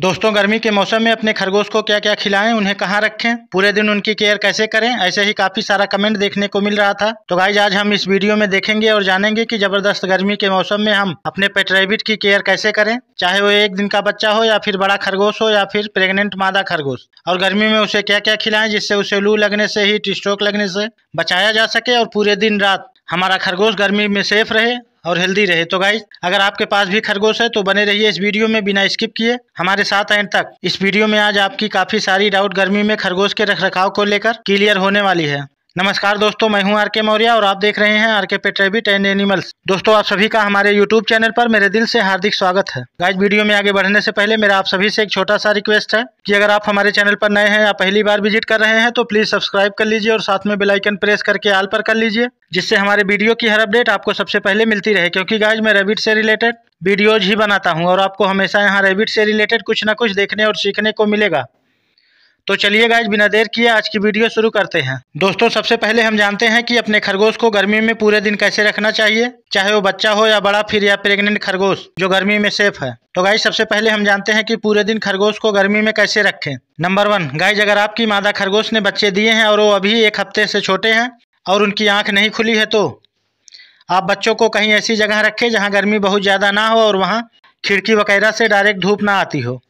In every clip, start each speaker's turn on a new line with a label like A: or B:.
A: दोस्तों गर्मी के मौसम में अपने खरगोश को क्या क्या खिलाएं उन्हें कहाँ रखें पूरे दिन उनकी केयर कैसे करें ऐसे ही काफ़ी सारा कमेंट देखने को मिल रहा था तो गाइज आज हम इस वीडियो में देखेंगे और जानेंगे कि ज़बरदस्त गर्मी के मौसम में हम अपने पेट रेबिट की केयर कैसे करें चाहे वो एक दिन का बच्चा हो या फिर बड़ा खरगोश हो या फिर प्रेगनेंट मादा खरगोश और गर्मी में उसे क्या क्या खिलाएं जिससे उसे लू लगने से हीट स्ट्रोक लगने से बचाया जा सके और पूरे दिन रात हमारा खरगोश गर्मी में सेफ रहे और हेल्दी रहे तो गाइज अगर आपके पास भी खरगोश है तो बने रहिए इस वीडियो में बिना स्किप किए हमारे साथ एंड तक इस वीडियो में आज आपकी काफी सारी डाउट गर्मी में खरगोश के रख रखाव को लेकर क्लियर होने वाली है नमस्कार दोस्तों मैं हूं आरके मौर्या और आप देख रहे हैं RK pet rabbit and animals दोस्तों आप सभी का हमारे यूट्यूब चैनल पर मेरे दिल से हार्दिक स्वागत है गाइज वीडियो में आगे बढ़ने से पहले मेरा आप सभी से एक छोटा सा रिक्वेस्ट है कि अगर आप हमारे चैनल पर नए हैं या पहली बार विजिट कर रहे हैं तो प्लीज सब्सक्राइब कर लीजिए और साथ में बेलाइकन प्रेस करके आल पर कर लीजिए जिससे हमारे वीडियो की हर अपडेट आपको सबसे पहले मिलती रहे क्योंकि गाइज मैं रेबिट से रिलेटेड वीडियोज ही बनाता हूँ और आपको हमेशा यहाँ रेबिट से रिलेटेड कुछ ना कुछ देखने और सीखने को मिलेगा तो चलिए गाइज बिना देर किए आज की वीडियो शुरू करते हैं दोस्तों सबसे पहले हम जानते हैं कि अपने खरगोश को गर्मी में पूरे दिन कैसे रखना चाहिए चाहे वो बच्चा हो या बड़ा फिर या प्रेग्नेंट खरगोश जो गर्मी में सेफ है तो गाइज सबसे पहले हम जानते हैं कि पूरे दिन खरगोश को गर्मी में कैसे रखें नंबर वन गाइज अगर आपकी मादा खरगोश ने बच्चे दिए हैं और वो अभी एक हफ्ते से छोटे हैं और उनकी आँख नहीं खुली है तो आप बच्चों को कहीं ऐसी जगह रखें जहाँ गर्मी बहुत ज़्यादा ना हो और वहाँ खिड़की वगैरह से डायरेक्ट धूप ना आती हो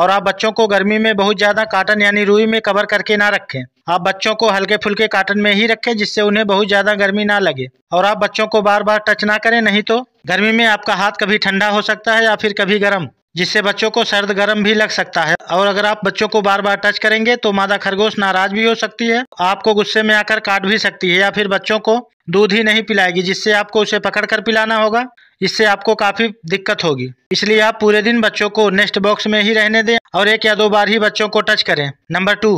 A: और आप बच्चों को गर्मी में बहुत ज़्यादा काटन यानी रुई में कवर करके ना रखें आप बच्चों को हल्के फुल्के काटन में ही रखें जिससे उन्हें बहुत ज़्यादा गर्मी ना लगे और आप बच्चों को बार बार टच ना करें नहीं तो गर्मी में आपका हाथ कभी ठंडा हो सकता है या फिर कभी गर्म जिससे बच्चों को सर्द गर्म भी लग सकता है और अगर आप बच्चों को बार बार टच करेंगे तो मादा खरगोश नाराज भी हो सकती है आपको गुस्से में आकर काट भी सकती है या फिर बच्चों को दूध ही नहीं पिलाएगी जिससे आपको उसे पकड़ कर पिलाना होगा इससे आपको काफ़ी दिक्कत होगी इसलिए आप पूरे दिन बच्चों को नेस्ट बॉक्स में ही रहने दें और एक या दो बार ही बच्चों को टच करें नंबर टू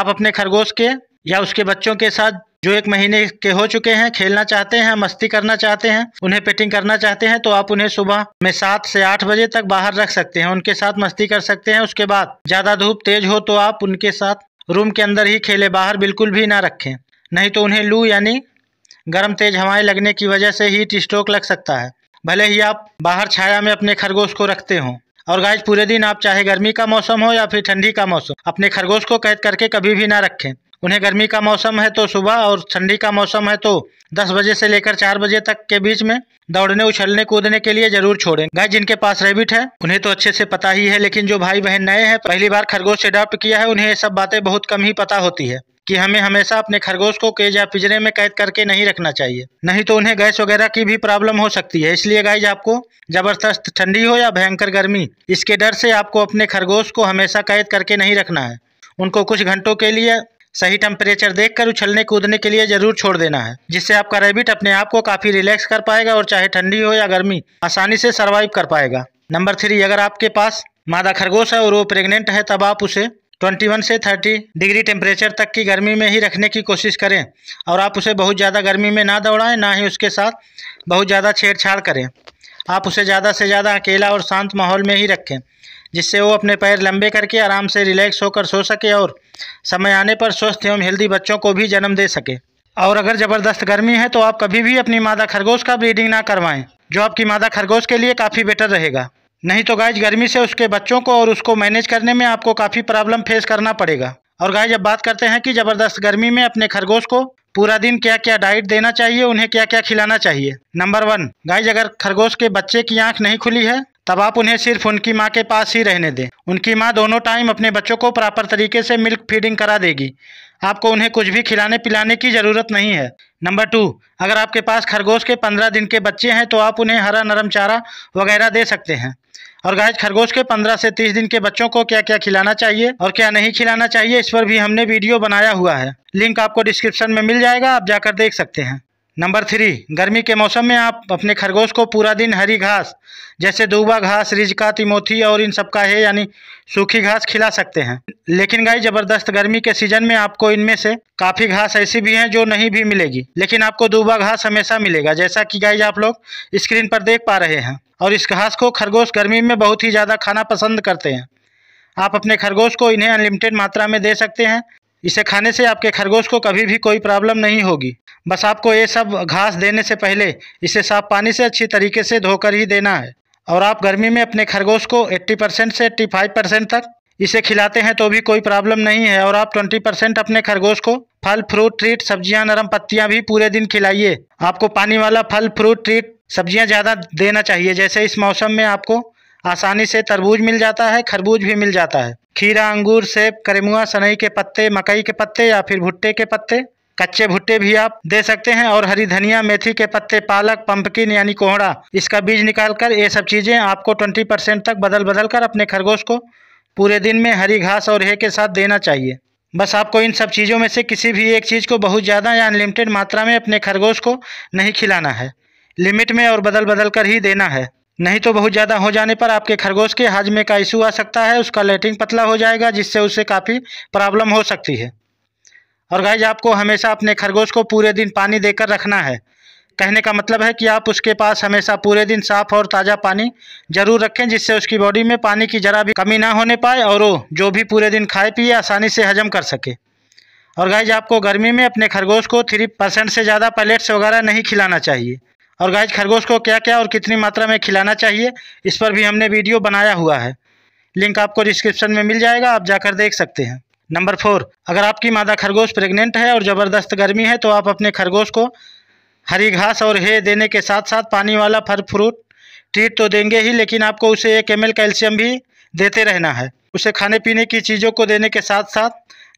A: आप अपने खरगोश के या उसके बच्चों के साथ जो एक महीने के हो चुके हैं खेलना चाहते हैं मस्ती करना चाहते हैं उन्हें पेटिंग करना चाहते हैं तो आप उन्हें सुबह में सात से आठ बजे तक बाहर रख सकते हैं उनके साथ मस्ती कर सकते हैं उसके बाद ज़्यादा धूप तेज हो तो आप उनके साथ रूम के अंदर ही खेले बाहर बिल्कुल भी ना रखें नहीं तो उन्हें लू यानी गर्म तेज हवाएं लगने की वजह से हीट स्ट्रोक लग सकता है भले ही आप बाहर छाया में अपने खरगोश को रखते हो और गाइज पूरे दिन आप चाहे गर्मी का मौसम हो या फिर ठंडी का मौसम अपने खरगोश को कैद करके कभी भी ना रखें उन्हें गर्मी का मौसम है तो सुबह और ठंडी का मौसम है तो 10 बजे से लेकर 4 बजे तक के बीच में दौड़ने उछलने कूदने के लिए जरूर छोड़ें गाय जिनके पास रेबिट है उन्हें तो अच्छे से पता ही है लेकिन जो भाई बहन नए हैं पहली बार खरगोश अडॉप्ट किया है उन्हें ये सब बातें बहुत कम ही पता होती है कि हमें हमेशा अपने खरगोश को केज या पिंजरे में कैद करके नहीं रखना चाहिए नहीं तो उन्हें गैस वगैरह की भी प्रॉब्लम हो सकती है इसलिए गाइज आपको जबरदस्त ठंडी हो या भयंकर गर्मी इसके डर से आपको अपने खरगोश को हमेशा कैद करके नहीं रखना है उनको कुछ घंटों के लिए सही टेम्परेचर देखकर उछलने कूदने के लिए जरूर छोड़ देना है जिससे आपका रेबिट अपने आप को काफ़ी रिलैक्स कर पाएगा और चाहे ठंडी हो या गर्मी आसानी से सर्वाइव कर पाएगा नंबर थ्री अगर आपके पास मादा खरगोश है और वो प्रेग्नेंट है तब आप उसे 21 से 30 डिग्री टेम्परेचर तक की गर्मी में ही रखने की कोशिश करें और आप उसे बहुत ज़्यादा गर्मी में ना दौड़ाएं ना ही उसके साथ बहुत ज़्यादा छेड़छाड़ करें आप उसे ज़्यादा से ज़्यादा अकेला और शांत माहौल में ही रखें जिससे वो अपने पैर लंबे करके आराम से रिलैक्स होकर सो सके और समय आने पर स्वस्थ एवं हेल्दी बच्चों को भी जन्म दे सके और अगर ज़बरदस्त गर्मी है तो आप कभी भी अपनी मादा खरगोश का ब्रीडिंग ना करवाएं जो आपकी मादा खरगोश के लिए काफ़ी बेटर रहेगा नहीं तो गाइज गर्मी से उसके बच्चों को और उसको मैनेज करने में आपको काफ़ी प्रॉब्लम फेस करना पड़ेगा और गाइज अब बात करते हैं कि ज़बरदस्त गर्मी में अपने खरगोश को पूरा दिन क्या क्या डाइट देना चाहिए उन्हें क्या क्या खिलाना चाहिए नंबर वन गाइज अगर खरगोश के बच्चे की आंख नहीं खुली है तब आप उन्हें सिर्फ उनकी माँ के पास ही रहने दें उनकी माँ दोनों टाइम अपने बच्चों को प्रॉपर तरीके से मिल्क फीडिंग करा देगी आपको उन्हें कुछ भी खिलाने पिलाने की ज़रूरत नहीं है नंबर टू अगर आपके पास खरगोश के पंद्रह दिन के बच्चे हैं तो आप उन्हें हरा नरम चारा वगैरह दे सकते हैं और गाय खरगोश के पंद्रह से तीस दिन के बच्चों को क्या क्या खिलाना चाहिए और क्या नहीं खिलाना चाहिए इस पर भी हमने वीडियो बनाया हुआ है लिंक आपको डिस्क्रिप्शन में मिल जाएगा आप जाकर देख सकते हैं नंबर थ्री गर्मी के मौसम में आप अपने खरगोश को पूरा दिन हरी घास जैसे दूबा घास रिजका तिमोथी और इन सब का है यानी सूखी घास खिला सकते हैं लेकिन गाय ज़बरदस्त गर्मी के सीज़न में आपको इनमें से काफ़ी घास ऐसी भी हैं जो नहीं भी मिलेगी लेकिन आपको दूबा घास हमेशा मिलेगा जैसा कि गाई आप लोग स्क्रीन पर देख पा रहे हैं और इस घास को खरगोश गर्मी में बहुत ही ज़्यादा खाना पसंद करते हैं आप अपने खरगोश को इन्हें अनलिमिटेड मात्रा में दे सकते हैं इसे खाने से आपके खरगोश को कभी भी कोई प्रॉब्लम नहीं होगी बस आपको ये सब घास देने से पहले इसे साफ पानी से अच्छी तरीके से धोकर ही देना है और आप गर्मी में अपने खरगोश को 80 परसेंट से 85 परसेंट तक इसे खिलाते हैं तो भी कोई प्रॉब्लम नहीं है और आप 20 परसेंट अपने खरगोश को फल फ्रूट ट्रीट सब्जियां नरम पत्तियां भी पूरे दिन खिलाइए आपको पानी वाला फल फ्रूट ट्रीट सब्जियां ज़्यादा देना चाहिए जैसे इस मौसम में आपको आसानी से तरबूज मिल जाता है खरबूज भी मिल जाता है खीरा अंगूर सेब करेमुआ सनई के पत्ते मकई के पत्ते या फिर भुट्टे के पत्ते कच्चे भुट्टे भी आप दे सकते हैं और हरी धनिया मेथी के पत्ते पालक पंपकिन यानी कोहड़ा इसका बीज निकालकर ये सब चीज़ें आपको 20 परसेंट तक बदल बदल कर अपने खरगोश को पूरे दिन में हरी घास और हे के साथ देना चाहिए बस आपको इन सब चीज़ों में से किसी भी एक चीज़ को बहुत ज़्यादा या अनलिमिटेड मात्रा में अपने खरगोश को नहीं खिलाना है लिमिट में और बदल बदल कर ही देना है नहीं तो बहुत ज़्यादा हो जाने पर आपके खरगोश के हाजमे का इशू आ सकता है उसका लेटिंग पतला हो जाएगा जिससे उसे काफ़ी प्रॉब्लम हो सकती है और गाइज आपको हमेशा अपने खरगोश को पूरे दिन पानी देकर रखना है कहने का मतलब है कि आप उसके पास हमेशा पूरे दिन साफ़ और ताज़ा पानी ज़रूर रखें जिससे उसकी बॉडी में पानी की ज़रा भी कमी ना होने पाए और वो जो भी पूरे दिन खाए पिए आसानी से हजम कर सके और गाइज आपको गर्मी में अपने खरगोश को थ्री परसेंट से ज़्यादा पैलेट्स वगैरह नहीं खिलाना चाहिए और गाइज खरगोश को क्या क्या और कितनी मात्रा में खिलाना चाहिए इस पर भी हमने वीडियो बनाया हुआ है लिंक आपको डिस्क्रिप्शन में मिल जाएगा आप जाकर देख सकते हैं नंबर फोर अगर आपकी मादा खरगोश प्रेग्नेंट है और ज़बरदस्त गर्मी है तो आप अपने खरगोश को हरी घास और हे देने के साथ साथ पानी वाला फल फ्रूट ट्रीट तो देंगे ही लेकिन आपको उसे एक एम कैल्शियम भी देते रहना है उसे खाने पीने की चीज़ों को देने के साथ साथ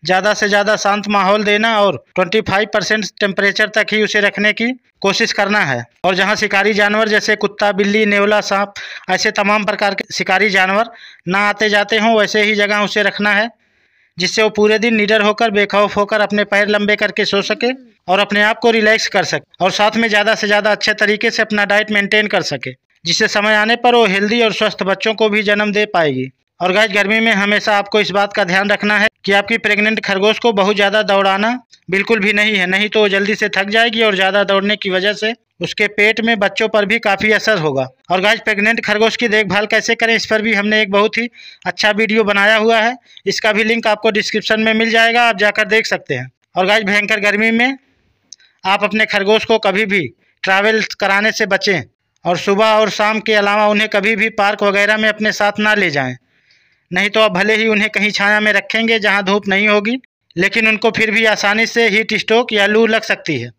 A: ज़्यादा से ज़्यादा शांत माहौल देना और 25 परसेंट टेम्परेचर तक ही उसे रखने की कोशिश करना है और जहाँ शिकारी जानवर जैसे कुत्ता बिल्ली नेवला सांप ऐसे तमाम प्रकार के शिकारी जानवर ना आते जाते हों वैसे ही जगह उसे रखना है जिससे वो पूरे दिन निडर होकर बेखौफ होकर अपने पैर लंबे करके सो सके और अपने आप को रिलैक्स कर सके और साथ में ज़्यादा से ज़्यादा अच्छे तरीके से अपना डाइट मेंटेन कर सके जिससे समय आने पर वो हेल्दी और स्वस्थ बच्चों को भी जन्म दे पाएगी और गाय गर्मी में हमेशा आपको इस बात का ध्यान रखना है कि आपकी प्रेग्नेंट खरगोश को बहुत ज़्यादा दौड़ाना बिल्कुल भी नहीं है नहीं तो वो जल्दी से थक जाएगी और ज़्यादा दौड़ने की वजह से उसके पेट में बच्चों पर भी काफ़ी असर होगा और गाय प्रेग्नेंट खरगोश की देखभाल कैसे करें इस पर भी हमने एक बहुत ही अच्छा वीडियो बनाया हुआ है इसका भी लिंक आपको डिस्क्रिप्शन में मिल जाएगा आप जाकर देख सकते हैं और गाय भयंकर गर्मी में आप अपने खरगोश को कभी भी ट्रैवल कराने से बचें और सुबह और शाम के अलावा उन्हें कभी भी पार्क वगैरह में अपने साथ ना ले जाएं नहीं तो आप भले ही उन्हें कहीं छाया में रखेंगे जहां धूप नहीं होगी लेकिन उनको फिर भी आसानी से हीट स्ट्रोक या लू लग सकती है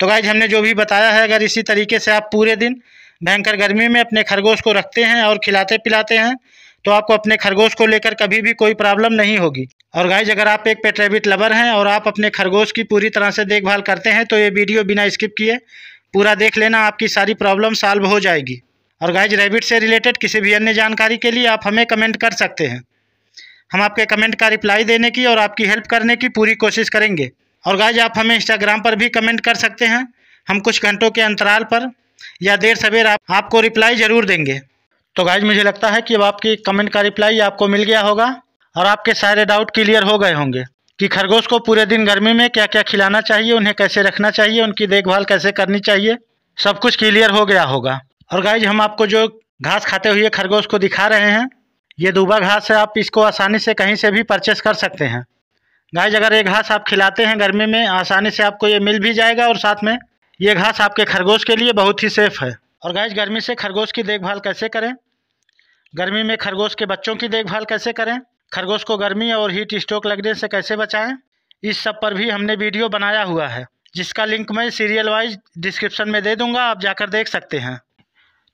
A: तो गाइज हमने जो भी बताया है अगर इसी तरीके से आप पूरे दिन भयंकर गर्मी में अपने खरगोश को रखते हैं और खिलाते पिलाते हैं तो आपको अपने खरगोश को लेकर कभी भी कोई प्रॉब्लम नहीं होगी और गाइज अगर आप एक पेट रेबिट लवर हैं और आप अपने खरगोश की पूरी तरह से देखभाल करते हैं तो ये वीडियो बिना स्किप किए पूरा देख लेना आपकी सारी प्रॉब्लम सॉल्व हो जाएगी और गाइज रेबिट से रिलेटेड किसी भी अन्य जानकारी के लिए आप हमें कमेंट कर सकते हैं हम आपके कमेंट का रिप्लाई देने की और आपकी हेल्प करने की पूरी कोशिश करेंगे और गाइज आप हमें इंस्टाग्राम पर भी कमेंट कर सकते हैं हम कुछ घंटों के अंतराल पर या देर सवेर आप, आपको रिप्लाई ज़रूर देंगे तो गाइज मुझे लगता है कि अब आपकी कमेंट का रिप्लाई आपको मिल गया होगा और आपके सारे डाउट क्लियर हो गए होंगे कि खरगोश को पूरे दिन गर्मी में क्या क्या खिलाना चाहिए उन्हें कैसे रखना चाहिए उनकी देखभाल कैसे करनी चाहिए सब कुछ क्लियर हो गया होगा और गाइज हम आपको जो घास खाते हुए खरगोश को दिखा रहे हैं ये दूबा घास है आप इसको आसानी से कहीं से भी परचेस कर सकते हैं गाइज अगर ये घास आप खिलाते हैं गर्मी में आसानी से आपको ये मिल भी जाएगा और साथ में ये घास आपके खरगोश के लिए बहुत ही सेफ है और गाइज गर्मी से खरगोश की देखभाल कैसे करें गर्मी में खरगोश के बच्चों की देखभाल कैसे करें खरगोश को गर्मी और हीट स्ट्रोक लगने से कैसे बचाएं इस सब पर भी हमने वीडियो बनाया हुआ है जिसका लिंक मैं सीरियल वाइज डिस्क्रिप्शन में दे दूंगा आप जाकर देख सकते हैं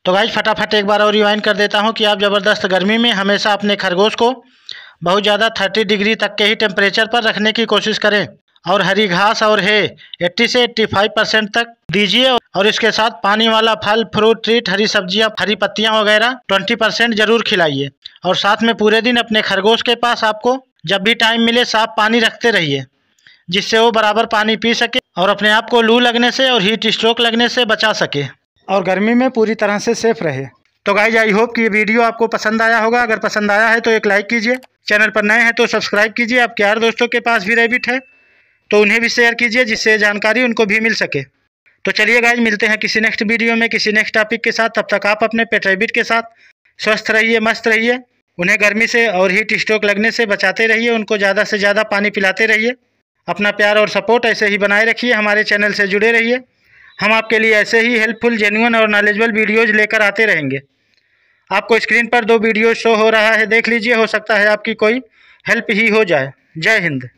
A: तो गाइज फटाफट एक बार और रिवाइन कर देता हूँ कि आप ज़बरदस्त गर्मी में हमेशा अपने खरगोश को बहुत ज़्यादा थर्टी डिग्री तक के ही टेम्परेचर पर रखने की कोशिश करें और हरी घास और है 80 से 85 परसेंट तक दीजिए और इसके साथ पानी वाला फल फ्रूट ट्रीट हरी सब्जियां हरी पत्तियां वगैरह 20 परसेंट जरूर खिलाइए और साथ में पूरे दिन अपने खरगोश के पास आपको जब भी टाइम मिले साफ पानी रखते रहिए जिससे वो बराबर पानी पी सके और अपने आप को लू लगने से और हीट स्ट्रोक लगने से बचा सके और गर्मी में पूरी तरह से सेफ रहे तो गाइज आई होप कि ये वीडियो आपको पसंद आया होगा अगर पसंद आया है तो एक लाइक कीजिए चैनल पर नए हैं तो सब्सक्राइब कीजिए आपके यार दोस्तों के पास भी रेबिट है तो उन्हें भी शेयर कीजिए जिससे जानकारी उनको भी मिल सके तो चलिए गाइज मिलते हैं किसी नेक्स्ट वीडियो में किसी नेक्स्ट टॉपिक के साथ तब तक आप अपने पेट हैबिट के साथ स्वस्थ रहिए मस्त रहिए उन्हें गर्मी से और हीट स्ट्रोक लगने से बचाते रहिए उनको ज़्यादा से ज़्यादा पानी पिलाते रहिए अपना प्यार और सपोर्ट ऐसे ही बनाए रखिए हमारे चैनल से जुड़े रहिए हम आपके लिए ऐसे ही हेल्पफुल जेन्यून और नॉलेजबल वीडियोज़ लेकर आते रहेंगे आपको स्क्रीन पर दो वीडियो शो हो रहा है देख लीजिए हो सकता है आपकी कोई हेल्प ही हो जाए जय हिंद